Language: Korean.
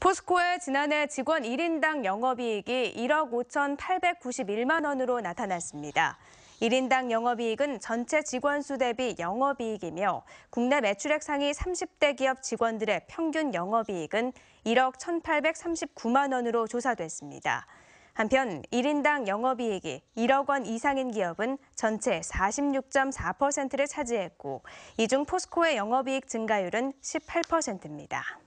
포스코의 지난해 직원 1인당 영업이익이 1억 5,891만 원으로 나타났습니다. 1인당 영업이익은 전체 직원 수 대비 영업이익이며 국내 매출액 상위 30대 기업 직원들의 평균 영업이익은 1억 1,839만 원으로 조사됐습니다. 한편 1인당 영업이익이 1억 원 이상인 기업은 전체 46.4%를 차지했고 이 중 포스코의 영업이익 증가율은 18%입니다.